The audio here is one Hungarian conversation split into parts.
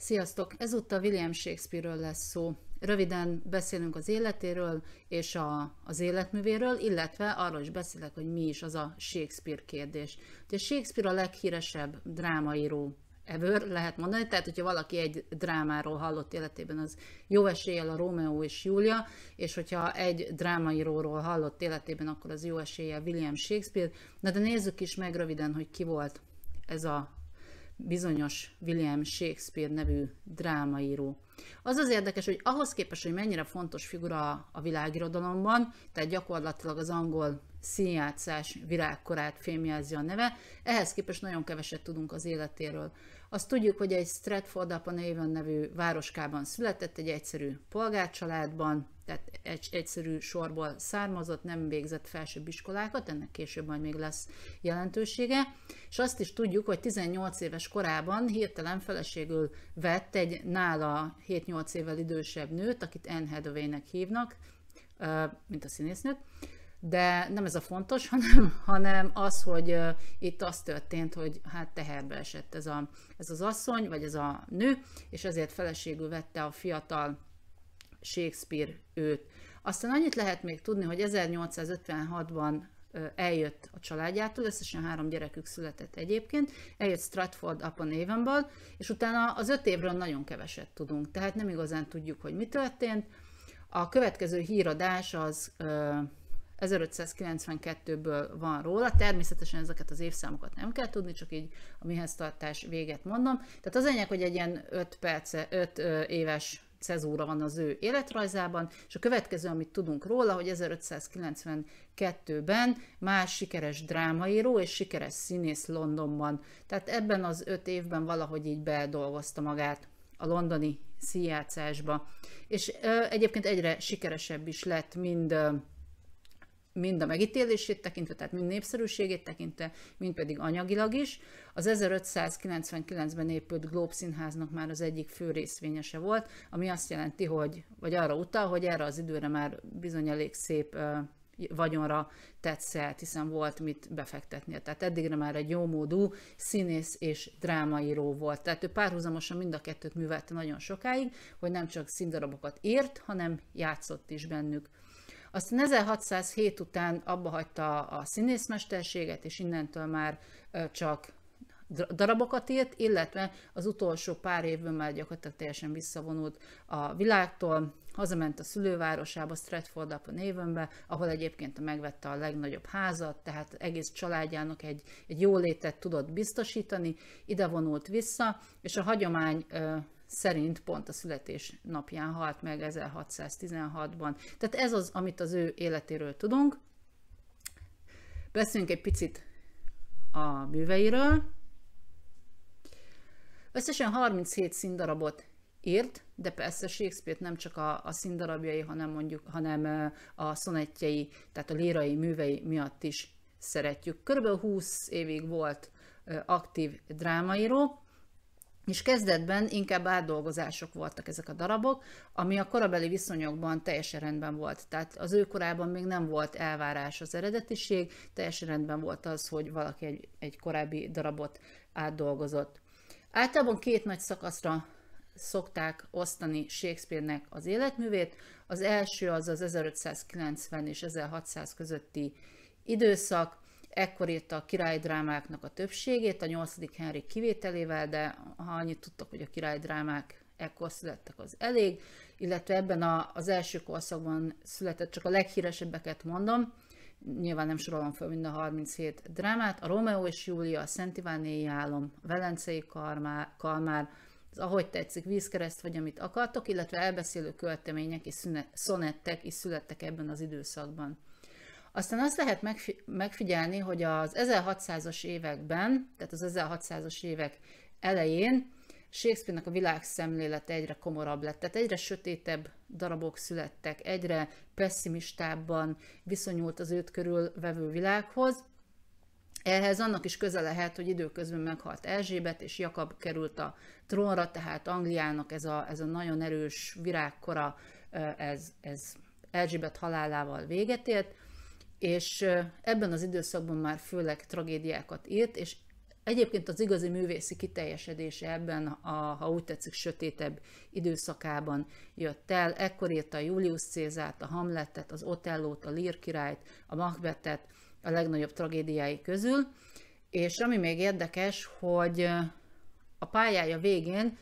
Sziasztok! Ezúttal William Shakespeare-ről lesz szó. Röviden beszélünk az életéről és a, az életművéről, illetve arról is beszélek, hogy mi is az a Shakespeare kérdés. Ugye Shakespeare a leghíresebb drámaíró ever, lehet mondani, tehát hogyha valaki egy drámáról hallott életében, az jó eséllyel a Romeo és Júlia, és hogyha egy drámaíróról hallott életében, akkor az jó eséllyel William Shakespeare. Na de nézzük is meg röviden, hogy ki volt ez a bizonyos William Shakespeare nevű drámaíró. Az az érdekes, hogy ahhoz képest, hogy mennyire fontos figura a világirodalomban, tehát gyakorlatilag az angol színjátszás virágkorát fémjelzi a neve, ehhez képest nagyon keveset tudunk az életéről. Azt tudjuk, hogy egy Stratford upon Avon nevű városkában született, egy egyszerű polgárcsaládban, tehát egy, egyszerű sorból származott, nem végzett felsőbb iskolákat, ennek később majd még lesz jelentősége, és azt is tudjuk, hogy 18 éves korában hirtelen feleségül vett egy nála 7-8 évvel idősebb nőt, akit Anne Hathaway-nek hívnak, mint a színésznőt, de nem ez a fontos, hanem, hanem az, hogy itt az történt, hogy hát teherbe esett ez, a, ez az asszony, vagy ez a nő, és ezért feleségül vette a fiatal Shakespeare őt. Aztán annyit lehet még tudni, hogy 1856-ban eljött a családjától, összesen három gyerekük született egyébként, eljött Stratford upon Avonból, és utána az öt évről nagyon keveset tudunk, tehát nem igazán tudjuk, hogy mi történt. A következő híradás az 1592-ből van róla, természetesen ezeket az évszámokat nem kell tudni, csak így a mihez tartás véget mondom. Tehát az enyek, hogy egy ilyen 5, perce, 5 éves cezúra van az ő életrajzában, és a következő, amit tudunk róla, hogy 1592-ben más sikeres drámaíró és sikeres színész Londonban. Tehát ebben az öt évben valahogy így beldolgozta magát a londoni színjátszásba. És ö, egyébként egyre sikeresebb is lett, mind ö, mind a megítélését tekintve, tehát mind népszerűségét tekintve, mind pedig anyagilag is. Az 1599-ben épült Globe Színháznak már az egyik fő részvényese volt, ami azt jelenti, hogy, vagy arra utal, hogy erre az időre már bizony elég szép vagyonra tetszett hiszen volt mit befektetnie. Tehát eddigre már egy jó módú színész és drámaíró volt. Tehát ő párhuzamosan mind a kettőt művelte nagyon sokáig, hogy nem csak színdarabokat írt, hanem játszott is bennük. Azt 1607 után abba hagyta a színészmesterséget, és innentől már csak darabokat írt, illetve az utolsó pár évben már gyakorlatilag teljesen visszavonult a világtól, hazament a szülővárosába, Stratford upon névenbe, ahol egyébként megvette a legnagyobb házat, tehát egész családjának egy, egy jólétet tudott biztosítani, ide vonult vissza, és a hagyomány szerint pont a születés napján halt meg 1616-ban. Tehát ez az, amit az ő életéről tudunk. Beszéljünk egy picit a műveiről. Összesen 37 színdarabot írt, de persze Shakespeare-t nem csak a, a színdarabjai, hanem, mondjuk, hanem a szonetjei, tehát a lírai művei miatt is szeretjük. Körülbelül 20 évig volt aktív drámaíró, és kezdetben inkább átdolgozások voltak ezek a darabok, ami a korabeli viszonyokban teljesen rendben volt. Tehát az ő korában még nem volt elvárás az eredetiség, teljesen rendben volt az, hogy valaki egy, egy korábbi darabot átdolgozott. Általában két nagy szakaszra szokták osztani Shakespeare-nek az életművét. Az első az az 1590 és 1600 közötti időszak, ekkor írta a királydrámáknak a többségét, a 8. Henrik kivételével, de ha annyit tudtak, hogy a királydrámák ekkor születtek, az elég, illetve ebben a, az első korszakban született, csak a leghíresebbeket mondom, nyilván nem sorolom fel mind a 37 drámát, a Romeo és Júlia, a Szent Ivánéi Álom, a Velencei Kalmár, Kalmár az Ahogy tetszik, Vízkereszt vagy amit akartok, illetve elbeszélő költemények és szonettek is születtek ebben az időszakban. Aztán azt lehet megfi- megfigyelni, hogy az 1600-as években, tehát az 1600-as évek elején Shakespeare-nek a világszemlélete egyre komorabb lett, tehát egyre sötétebb darabok születtek, egyre pessimistábban viszonyult az őt körülvevő világhoz. Ehhez annak is köze lehet, hogy időközben meghalt Erzsébet, és Jakab került a trónra, tehát Angliának ez a, ez a nagyon erős virágkora, ez, ez Erzsébet halálával véget ért és ebben az időszakban már főleg tragédiákat írt, és egyébként az igazi művészi kiteljesedése ebben a, ha úgy tetszik, sötétebb időszakában jött el. Ekkor írta a Julius Cézát, a Hamletet, az Otellót, a Lír királyt, a Macbethet a legnagyobb tragédiái közül, és ami még érdekes, hogy a pályája végén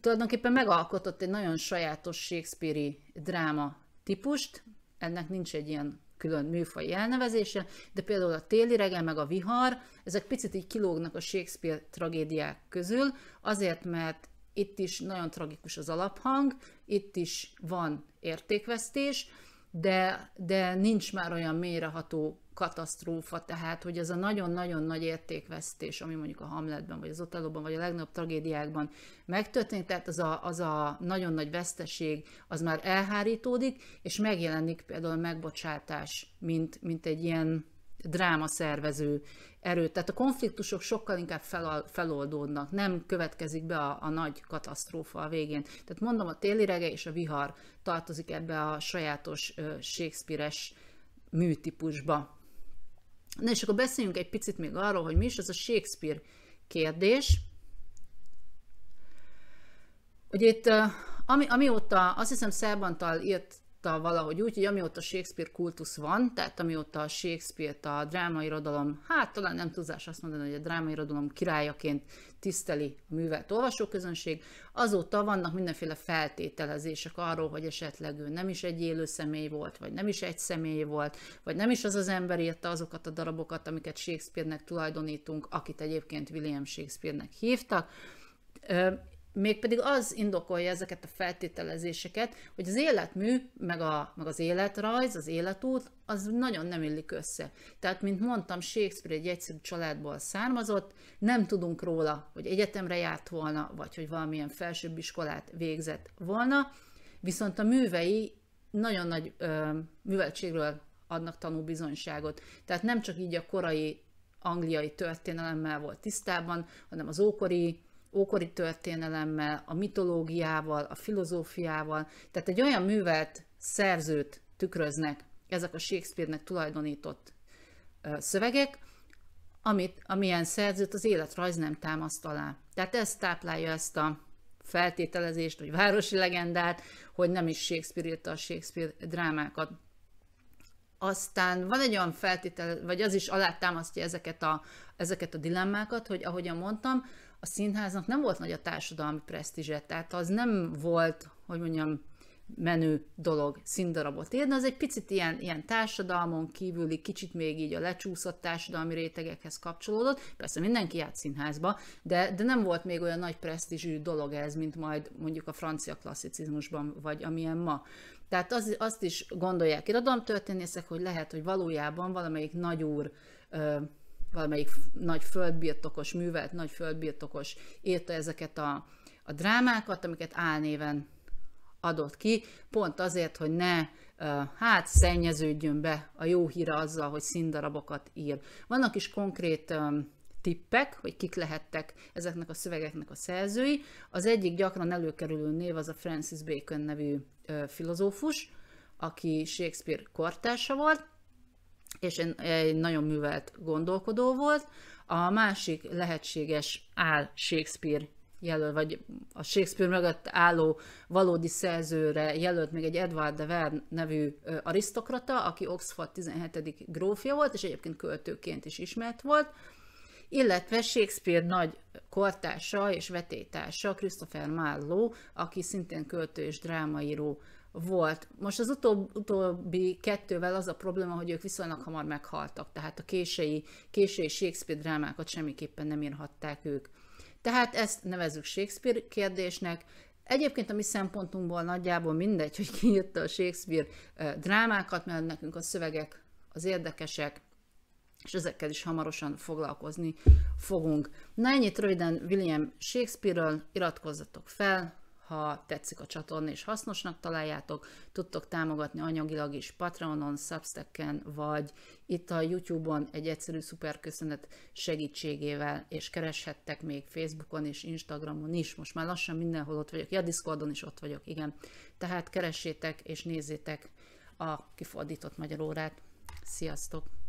tulajdonképpen megalkotott egy nagyon sajátos Shakespeare-i dráma típust, ennek nincs egy ilyen külön műfaj elnevezése, de például a téli regel meg a vihar, ezek picit így kilógnak a Shakespeare tragédiák közül, azért, mert itt is nagyon tragikus az alaphang, itt is van értékvesztés, de, de nincs már olyan mélyreható katasztrófa, tehát hogy ez a nagyon-nagyon nagy értékvesztés, ami mondjuk a Hamletben, vagy az Otellóban, vagy a legnagyobb tragédiákban megtörténik, tehát az a, az a nagyon nagy veszteség, az már elhárítódik, és megjelenik például a megbocsátás, mint, mint egy ilyen drámaszervező erőt. Tehát a konfliktusok sokkal inkább feloldódnak, nem következik be a, a nagy katasztrófa a végén. Tehát mondom, a télirege és a vihar tartozik ebbe a sajátos Shakespeare-es műtípusba. Na és akkor beszéljünk egy picit még arról, hogy mi is az a Shakespeare kérdés. Ugye itt, ami, amióta azt hiszem Szerbantal írt megfogta valahogy úgy, hogy amióta Shakespeare kultusz van, tehát amióta Shakespeare-t a drámairodalom, hát talán nem tudás azt mondani, hogy a drámairodalom királyaként tiszteli a művelt olvasóközönség, azóta vannak mindenféle feltételezések arról, hogy esetleg ő nem is egy élő személy volt, vagy nem is egy személy volt, vagy nem is az az ember írta azokat a darabokat, amiket Shakespeare-nek tulajdonítunk, akit egyébként William Shakespeare-nek hívtak, Mégpedig az indokolja ezeket a feltételezéseket, hogy az életmű, meg, a, meg az életrajz, az életút, az nagyon nem illik össze. Tehát, mint mondtam, Shakespeare egy egyszerű családból származott, nem tudunk róla, hogy egyetemre járt volna, vagy hogy valamilyen felsőbb iskolát végzett volna, viszont a művei nagyon nagy ö, műveltségről adnak tanúbizonyságot. Tehát nem csak így a korai angliai történelemmel volt tisztában, hanem az ókori ókori történelemmel, a mitológiával, a filozófiával, tehát egy olyan művelt szerzőt tükröznek ezek a Shakespeare-nek tulajdonított szövegek, amit, amilyen szerzőt az életrajz nem támaszt alá. Tehát ez táplálja ezt a feltételezést, vagy városi legendát, hogy nem is Shakespeare írta a Shakespeare drámákat. Aztán van egy olyan feltétel, vagy az is alátámasztja ezeket a, ezeket a dilemmákat, hogy ahogyan mondtam, a színháznak nem volt nagy a társadalmi presztízse, tehát az nem volt, hogy mondjam, menő dolog színdarabot érni, az egy picit ilyen, ilyen társadalmon kívüli, kicsit még így a lecsúszott társadalmi rétegekhez kapcsolódott, persze mindenki járt színházba, de, de nem volt még olyan nagy presztízsű dolog ez, mint majd mondjuk a francia klasszicizmusban, vagy amilyen ma. Tehát az, azt is gondolják irodalomtörténészek, hogy lehet, hogy valójában valamelyik nagyúr valamelyik nagy földbirtokos, művelt nagy földbirtokos írta ezeket a, a drámákat, amiket álnéven adott ki, pont azért, hogy ne hát szennyeződjön be a jó híre azzal, hogy színdarabokat ír. Vannak is konkrét tippek, hogy kik lehettek ezeknek a szövegeknek a szerzői. Az egyik gyakran előkerülő név az a Francis Bacon nevű filozófus, aki Shakespeare kortársa volt, és egy nagyon művelt gondolkodó volt. A másik lehetséges áll Shakespeare jelöl, vagy a Shakespeare mögött álló valódi szerzőre jelölt még egy Edward de Verne nevű arisztokrata, aki Oxford 17. grófja volt, és egyébként költőként is ismert volt, illetve Shakespeare nagy kortársa és vetétársa Christopher Marlowe, aki szintén költő és drámaíró volt. Most az utóbb, utóbbi kettővel az a probléma, hogy ők viszonylag hamar meghaltak, tehát a késői, késői Shakespeare drámákat semmiképpen nem írhatták ők. Tehát ezt nevezzük Shakespeare kérdésnek. Egyébként a mi szempontunkból nagyjából mindegy, hogy ki írta a Shakespeare drámákat, mert nekünk a szövegek az érdekesek, és ezekkel is hamarosan foglalkozni fogunk. Na ennyit röviden William Shakespeare-ről, iratkozzatok fel, ha tetszik a csatorna és hasznosnak találjátok, tudtok támogatni anyagilag is Patreonon, Substacken, vagy itt a YouTube-on egy egyszerű szuperköszönet segítségével, és kereshettek még Facebookon és Instagramon is, most már lassan mindenhol ott vagyok, ja, Discordon is ott vagyok, igen. Tehát keressétek és nézzétek a kifordított magyar órát. Sziasztok!